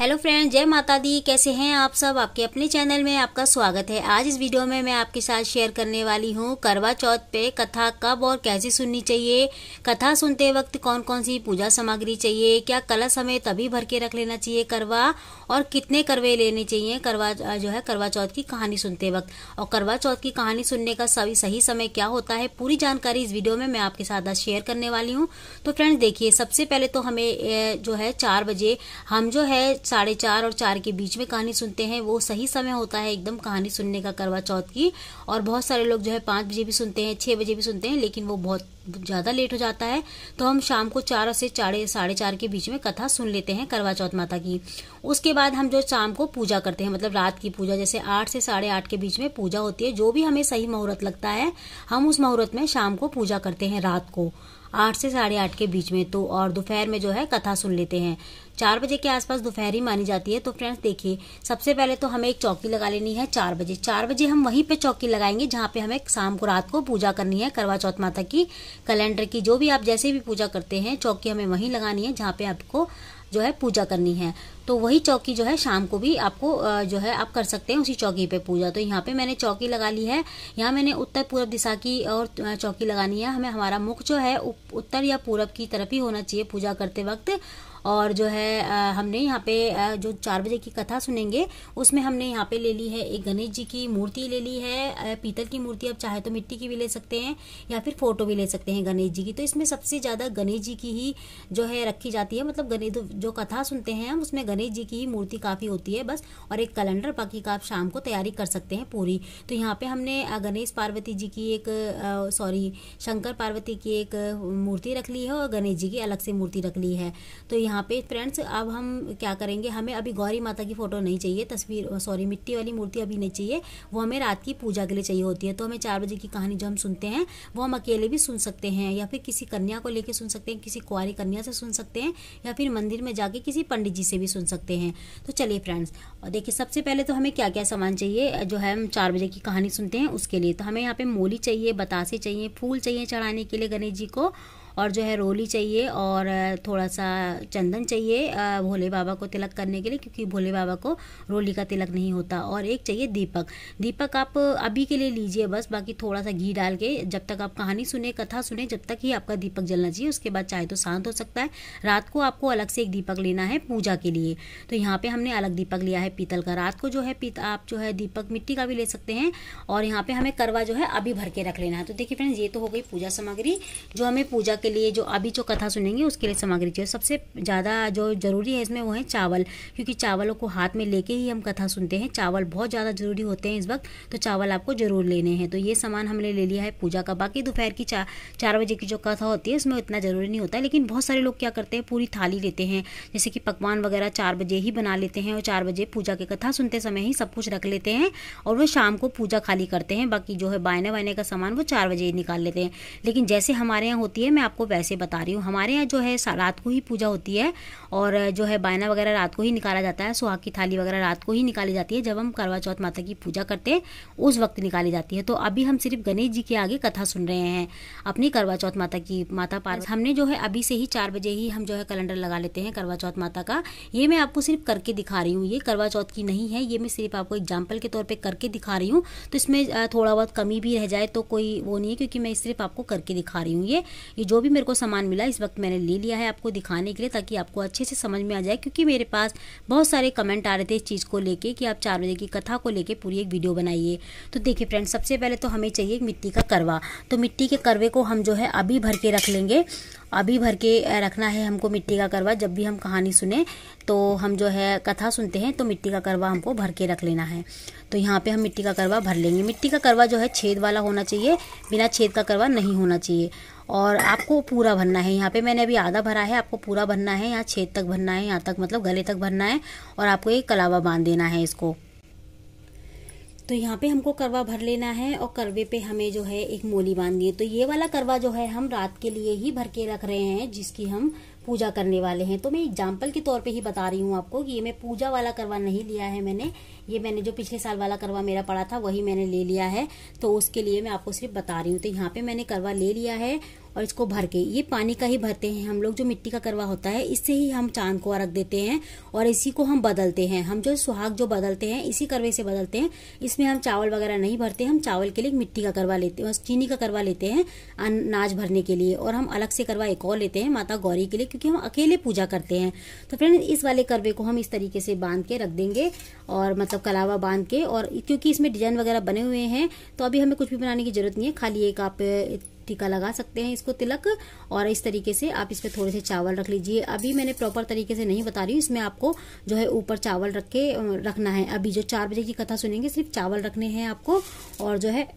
hello friend जय माता दी कैसे हैं आप सब आपके अपने चैनल में आपका स्वागत है आज इस वीडियो में मैं आपके साथ शेयर करने वाली हूँ करवा चौथ पे कथा कब और कैसे सुननी चाहिए कथा सुनते वक्त कौन कौन सी पूजा सामग्री चाहिए क्या कलश हमें तभी भर के रख लेना चाहिए करवा और कितने करवे लेने चाहिए करवा जो है करवा चौथ की कहानी सुनते वक्त और करवा चौथ की कहानी सुनने का सभी सही समय क्या होता है पूरी जानकारी इस वीडियो में मैं आपके साथ आज शेयर करने वाली हूँ तो फ्रेंड्स देखिये सबसे पहले तो हमें जो है चार बजे हम जो है साढ़े चार और चार के बीच में कहानी सुनते हैं वो सही समय होता है एकदम कहानी सुनने का करवा चौथ की और बहुत सारे लोग जो है पांच बजे भी सुनते हैं छह बजे भी सुनते हैं लेकिन वो बहुत ज़्यादा लेट हो जाता है तो हम शाम को चार से चारे साढ़े चार के बीच में कथा सुन लेते हैं करवा चौथ माता की उसके बाद हम जो शाम को पूजा करते हैं मतलब रात की पूजा जैसे आठ से साढ़े आठ के बीच में पूजा होती है जो भी हमें सही मुहूर्त लगता है हम उस मुहूर्त में शाम को पूजा करते हैं रात को आठ से साढ़े आठ के बीच में तो और दोपहर में जो है कथा सुन लेते हैं चार बजे के आसपास दोपहरी मानी जाती है तो फ्रेंड्स देखिए सबसे पहले तो हमें एक चौकी लगा लेनी है चार बजे चार बजे हम वहीं पे चौकी लगाएंगे जहाँ पे हमें शाम को रात को पूजा करनी है करवा चौथ माता की कैलेंडर की जो भी आप जैसे भी पूजा करते हैं चौकी हमें वहीं लगानी है जहाँ पे आपको जो है पूजा करनी है तो वही चौकी जो है शाम को भी आपको जो है आप कर सकते हैं उसी चौकी पे पूजा तो यहाँ पे मैंने चौकी लगा ली है यहाँ मैंने उत्तर पूर्व दिशा की और चौकी लगानी है हमें हमारा मुख जो है उत्तर या पूरब की तरफ ही होना चाहिए पूजा करते वक्त और जो है हमने यहाँ पे जो चार बजे की कथा सुनेंगे उसमें हमने यहाँ पे ले ली है एक गणेश जी की मूर्ति ले ली है पीतल की मूर्ति आप चाहे तो मिट्टी की भी ले सकते हैं या फिर फोटो भी ले सकते हैं गणेश जी की तो इसमें सबसे ज़्यादा गणेश जी की ही जो है रखी जाती है मतलब गणेश जो कथा सुनते हैं हम उसमें गणेश जी की ही मूर्ति काफ़ी होती है बस और एक कैलेंडर बाकी का आप शाम को तैयारी कर सकते हैं पूरी तो यहाँ पे हमने गणेश पार्वती जी की एक सॉरी शंकर पार्वती की एक मूर्ति रख ली है और गणेश जी की अलग से मूर्ति रख ली है तो यहाँ यहाँ पे फ्रेंड्स अब हम क्या करेंगे हमें अभी गौरी माता की फ़ोटो नहीं चाहिए तस्वीर सॉरी मिट्टी वाली मूर्ति अभी नहीं चाहिए वो हमें रात की पूजा के लिए चाहिए होती है तो हमें चार बजे की कहानी जो हम सुनते हैं वो हम अकेले भी सुन सकते हैं या फिर किसी कन्या को लेकर सुन सकते हैं किसी कुंवारी कन्या से सुन सकते हैं या फिर मंदिर में जाके किसी पंडित जी से भी सुन सकते हैं तो चलिए फ्रेंड्स और देखिए सबसे पहले तो हमें क्या क्या सामान चाहिए जो है हम चार बजे की कहानी सुनते हैं उसके लिए तो हमें यहाँ पे मोली चाहिए बतासे चाहिए फूल चाहिए चढ़ाने के लिए गणेश जी को और जो है रोली चाहिए और थोड़ा सा चंदन चाहिए भोले बाबा को तिलक करने के लिए क्योंकि भोले बाबा को रोली का तिलक नहीं होता और एक चाहिए दीपक दीपक आप अभी के लिए लीजिए बस बाकी थोड़ा सा घी डाल के जब तक आप कहानी सुने कथा सुने जब तक ही आपका दीपक जलना चाहिए उसके बाद चाहे तो शांत हो सकता है रात को आपको अलग से एक दीपक लेना है पूजा के लिए तो यहाँ पर हमने अलग दीपक लिया है पीतल का रात को जो है पीत आप जो है दीपक मिट्टी का भी ले सकते हैं और यहाँ पर हमें करवा जो है अभी भर के रख लेना है तो देखिए फ्रेंड्स ये तो हो गई पूजा सामग्री जो हमें पूजा के के लिए जो अभी जो कथा सुनेंगे उसके लिए सामग्री चाहिए सबसे ज़्यादा जो ज़रूरी है इसमें वो है चावल क्योंकि चावलों को हाथ में लेके ही हम कथा सुनते हैं चावल बहुत ज़्यादा ज़रूरी होते हैं इस वक्त तो चावल आपको ज़रूर लेने हैं तो ये सामान हमने ले लिया है पूजा का बाकी दोपहर की चार बजे की जो कथा होती है उसमें इतना ज़रूरी नहीं होता लेकिन बहुत सारे लोग क्या करते हैं पूरी थाली लेते हैं जैसे कि पकवान वगैरह चार बजे ही बना लेते हैं और चार बजे पूजा की कथा सुनते समय ही सब कुछ रख लेते हैं और वो शाम को पूजा खाली करते हैं बाकी जो है बायने वायने का सामान वो चार बजे ही निकाल लेते हैं लेकिन जैसे हमारे यहाँ होती है मैं आपको वैसे बता रही हूँ हमारे यहाँ जो है रात को ही पूजा होती है और जो है बायना वगैरह रात को ही निकाला जाता है सुहाग की थाली वगैरह रात को ही निकाली जाती है जब हम करवा चौथ माता की पूजा करते हैं उस वक्त निकाली जाती है तो अभी हम सिर्फ गणेश जी के आगे कथा सुन रहे हैं अपनी करवा चौथ माता की माता पार हमने जो है अभी से ही चार बजे ही हम जो है कैलेंडर लगा लेते हैं करवा चौथ माता का ये मैं आपको सिर्फ करके दिखा रही हूँ ये करवा चौथ की नहीं है ये मैं सिर्फ आपको एग्जाम्पल के तौर पर करके दिखा रही हूँ तो इसमें थोड़ा बहुत कमी भी रह जाए तो कोई वो नहीं है क्योंकि मैं सिर्फ आपको करके दिखा रही हूँ ये ये जो भी मेरे को सामान मिला इस वक्त मैंने ले लिया है आपको दिखाने के लिए ताकि आपको अच्छे से समझ में आ जाए क्योंकि मेरे पास बहुत सारे कमेंट आ रहे थे इस चीज़ को लेके कि आप चार बजे की कथा को लेके पूरी एक वीडियो बनाइए तो देखिए फ्रेंड्स सबसे पहले तो हमें चाहिए मिट्टी का करवा तो मिट्टी के करवे को हम जो है अभी भर के रख लेंगे अभी भर के रखना है हमको मिट्टी का करवा जब भी हम कहानी सुने तो हम जो है कथा सुनते हैं तो मिट्टी का करवा हमको भर के रख लेना है तो यहाँ पे हम मिट्टी का करवा भर लेंगे मिट्टी का करवा जो है छेद वाला होना चाहिए बिना छेद का करवा नहीं होना चाहिए और आपको पूरा भरना है यहाँ पे मैंने अभी आधा भरा है आपको पूरा भरना है यहाँ छेद तक भरना है यहाँ तक मतलब गले तक भरना है और आपको एक कलावा बांध देना है इसको तो यहाँ पे हमको करवा भर लेना है और करवे पे हमें जो है एक मोली बांधनी है तो ये वाला करवा जो है हम रात के लिए ही भर के रख रहे हैं जिसकी हम पूजा करने वाले हैं तो मैं एग्जाम्पल के तौर पे ही बता रही हूँ आपको कि ये मैं पूजा वाला करवा नहीं लिया है मैंने ये मैंने जो पिछले साल वाला करवा मेरा पड़ा था वही मैंने ले लिया है तो उसके लिए मैं आपको सिर्फ बता रही हूँ तो यहाँ पे मैंने करवा ले लिया है और इसको भर के ये पानी का ही भरते हैं हम लोग जो मिट्टी का करवा होता है इससे ही हम चांद को अर्घ देते हैं और इसी को हम बदलते हैं हम जो सुहाग जो बदलते हैं इसी करवे से बदलते हैं इसमें हम चावल वगैरह नहीं भरते हम चावल के लिए मिट्टी का करवा लेते हैं चीनी का करवा लेते हैं अनाज भरने के लिए और हम अलग से करवा एक और लेते हैं माता गौरी के लिए क्योंकि हम अकेले पूजा करते हैं तो फ्रेंड इस वाले करवे को हम इस तरीके से बांध के रख देंगे और मतलब कलावा बांध के और क्योंकि इसमें डिजाइन वगैरह बने हुए हैं तो अभी हमें कुछ भी बनाने की जरूरत नहीं है खाली एक आप टीका लगा सकते हैं इसको तिलक और इस तरीके से आप इस पर थोड़े से चावल रख लीजिए अभी मैंने प्रॉपर तरीके से नहीं बता रही हूँ इसमें आपको जो है ऊपर चावल रख के रखना है अभी जो चार बजे की कथा सुनेंगे सिर्फ चावल रखने हैं आपको और जो है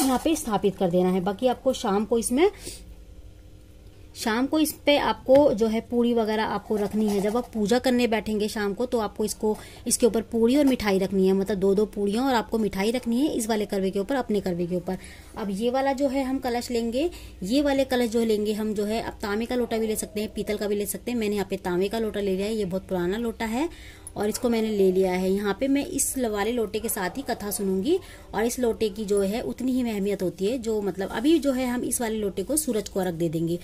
यहाँ पे स्थापित कर देना है बाकी आपको शाम को इसमें शाम को इस पर आपको जो है पूड़ी वगैरह आपको रखनी है जब आप पूजा करने बैठेंगे शाम को तो आपको इसको इसके ऊपर पूड़ी और मिठाई रखनी है मतलब दो दो पूड़ियों और आपको मिठाई रखनी है इस वाले करवे के ऊपर अपने करवे के ऊपर अब ये वाला जो है हम कलश लेंगे ये वाले कलश जो लेंगे हम जो है अब तांबे का लोटा भी ले सकते हैं पीतल का भी ले सकते हैं मैंने यहाँ पे तांबे का लोटा ले लिया है ये बहुत पुराना लोटा है और इसको मैंने ले लिया है यहाँ पे मैं इस वाले लोटे के साथ ही कथा सुनूंगी और इस लोटे की जो है उतनी ही अहमियत होती है जो मतलब अभी जो है हम इस वाले लोटे को सूरज को अर्घ दे देंगे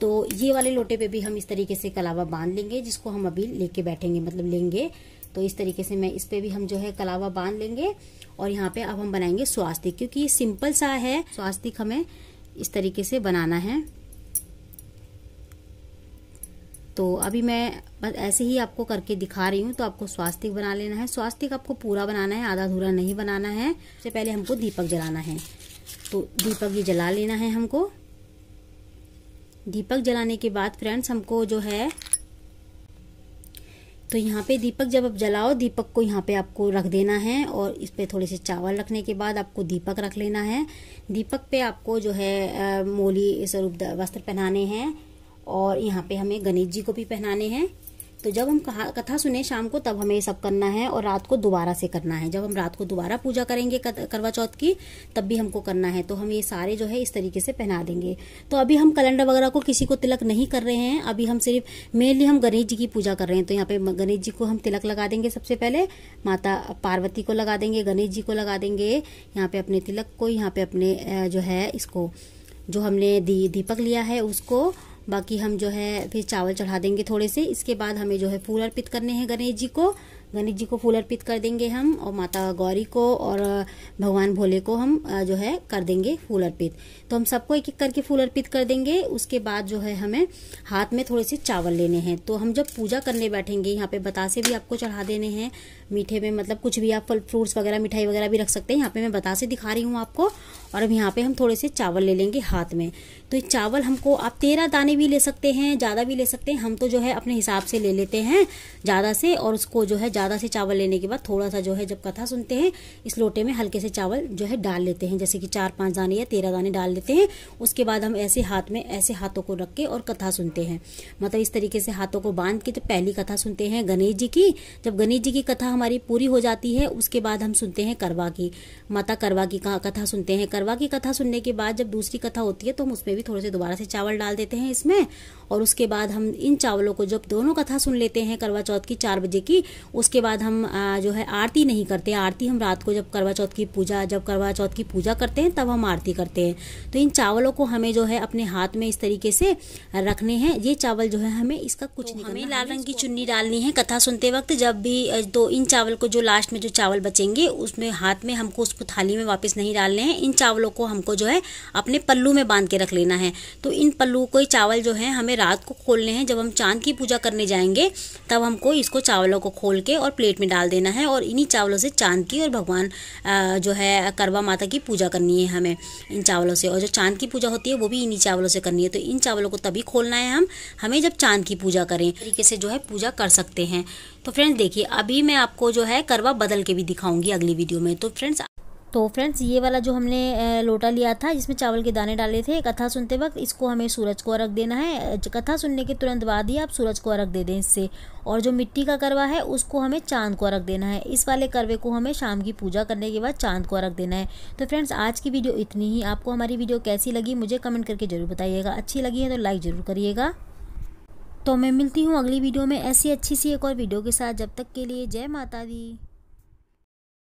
तो ये वाले लोटे पे भी हम इस तरीके से कलावा बांध लेंगे जिसको हम अभी लेके बैठेंगे मतलब लेंगे तो इस तरीके से मैं इस पे भी हम जो है कलावा बांध लेंगे और यहाँ पे अब हम बनाएंगे स्वास्तिक क्योंकि ये सिंपल सा है स्वास्तिक हमें इस तरीके से बनाना है तो अभी मैं बस ऐसे ही आपको करके दिखा रही हूँ तो आपको स्वास्तिक बना लेना है स्वास्तिक आपको पूरा बनाना है आधा अधूरा नहीं बनाना है सबसे पहले हमको दीपक जलाना है तो दीपक भी जला लेना है हमको दीपक जलाने के बाद फ्रेंड्स हमको जो है तो यहाँ पे दीपक जब आप जलाओ दीपक को यहाँ पे आपको रख देना है और इस पर थोड़े से चावल रखने के बाद आपको दीपक रख लेना है दीपक पे आपको जो है मोली स्वरूप वस्त्र पहनाने हैं और यहाँ पे हमें गणेश जी को भी पहनाने हैं तो जब हम कहा कथा सुने शाम को तब हमें ये सब करना है और रात को दोबारा से करना है जब हम रात को दोबारा पूजा करेंगे करवा चौथ की तब भी हमको करना है तो हम ये सारे जो है इस तरीके से पहना देंगे तो अभी हम कैलेंडर वगैरह को किसी को तिलक नहीं कर रहे हैं अभी हम सिर्फ मेनली हम गणेश जी की पूजा कर रहे हैं तो यहाँ पे गणेश जी को हम तिलक लगा देंगे सबसे पहले माता पार्वती को लगा देंगे गणेश जी को लगा देंगे यहाँ पे अपने तिलक को यहाँ पे अपने जो है इसको जो हमने दी दीपक लिया है उसको बाकी हम जो है फिर चावल चढ़ा देंगे थोड़े से इसके बाद हमें जो है फूल अर्पित करने हैं गणेश जी को गणेश जी को फूल अर्पित कर देंगे हम और माता गौरी को और भगवान भोले को हम जो है कर देंगे फूल अर्पित तो हम सबको एक एक करके फूल अर्पित कर देंगे उसके बाद जो है हमें हाथ में थोड़े से चावल लेने हैं तो हम जब पूजा करने बैठेंगे यहाँ पे बतासे भी आपको चढ़ा देने हैं मीठे में मतलब कुछ भी आप फल फ्रूट्स वगैरह मिठाई वगैरह भी रख सकते हैं यहाँ पे मैं बतासे दिखा रही हूँ आपको और अब यहाँ पे हम थोड़े से चावल ले लेंगे हाथ में तो ये चावल हमको आप तेरह दाने भी ले सकते हैं ज़्यादा भी ले सकते हैं हम तो जो है अपने हिसाब से ले लेते हैं ज़्यादा से और उसको जो है ज़्यादा से चावल लेने के बाद थोड़ा सा जो है जब कथा सुनते हैं इस लोटे में हल्के से चावल जो है डाल लेते हैं जैसे कि चार पाँच दाने या तेरह दाने डाल लेते हैं उसके बाद हम ऐसे हाथ में ऐसे हाथों को रख के और कथा सुनते हैं मतलब इस तरीके से हाथों को बांध के जब तो पहली कथा सुनते हैं गणेश जी की जब गणेश जी की कथा हमारी पूरी हो जाती है उसके बाद हम सुनते हैं करवा की माता करवा की कथा सुनते हैं करवा की कथा सुनने के बाद जब दूसरी कथा होती है तो हम उसमें भी थोड़े से दोबारा से चावल डाल देते हैं इसमें और उसके बाद हम इन चावलों को जब दोनों कथा सुन लेते हैं करवा चौथ की चार बजे की उस उसके बाद हम जो है आरती नहीं करते आरती हम रात को जब करवा चौथ की पूजा जब करवा चौथ की पूजा करते हैं तब हम आरती करते हैं तो इन चावलों को हमें जो है अपने हाथ में इस तरीके से रखने हैं ये चावल जो है हमें इसका कुछ तो नहीं हमें लाल रंग की चुन्नी डालनी है कथा सुनते वक्त जब भी तो इन चावल को जो लास्ट में जो चावल बचेंगे उसमें हाथ में हमको उसको थाली में वापस नहीं डालने हैं इन चावलों को हमको जो है अपने पल्लू में बांध के रख लेना है तो इन पल्लू को चावल जो है हमें रात को खोलने हैं जब हम चांद की पूजा करने जाएंगे तब हमको इसको चावलों को खोल के और प्लेट में डाल देना है और इन्हीं चावलों से चांद की और भगवान जो है करवा माता की पूजा करनी है हमें इन चावलों से और जो चांद की पूजा होती है वो भी इन्हीं चावलों से करनी है तो इन चावलों को तभी खोलना है हम हमें जब चांद की पूजा करें तरीके से जो है पूजा कर सकते हैं तो फ्रेंड्स देखिए अभी मैं आपको जो है करवा बदल के भी दिखाऊंगी अगली वीडियो में तो फ्रेंड्स तो फ्रेंड्स ये वाला जो हमने लोटा लिया था जिसमें चावल के दाने डाले थे कथा सुनते वक्त इसको हमें सूरज को अर्घ देना है कथा सुनने के तुरंत बाद ही आप सूरज को अर्घ दे दें इससे और जो मिट्टी का करवा है उसको हमें चांद को अर्घ देना है इस वाले करवे को हमें शाम की पूजा करने के बाद चांद को अर्घ देना है तो फ्रेंड्स आज की वीडियो इतनी ही आपको हमारी वीडियो कैसी लगी मुझे कमेंट करके ज़रूर बताइएगा अच्छी लगी है तो लाइक ज़रूर करिएगा तो मैं मिलती हूँ अगली वीडियो में ऐसी अच्छी सी एक और वीडियो के साथ जब तक के लिए जय माता दी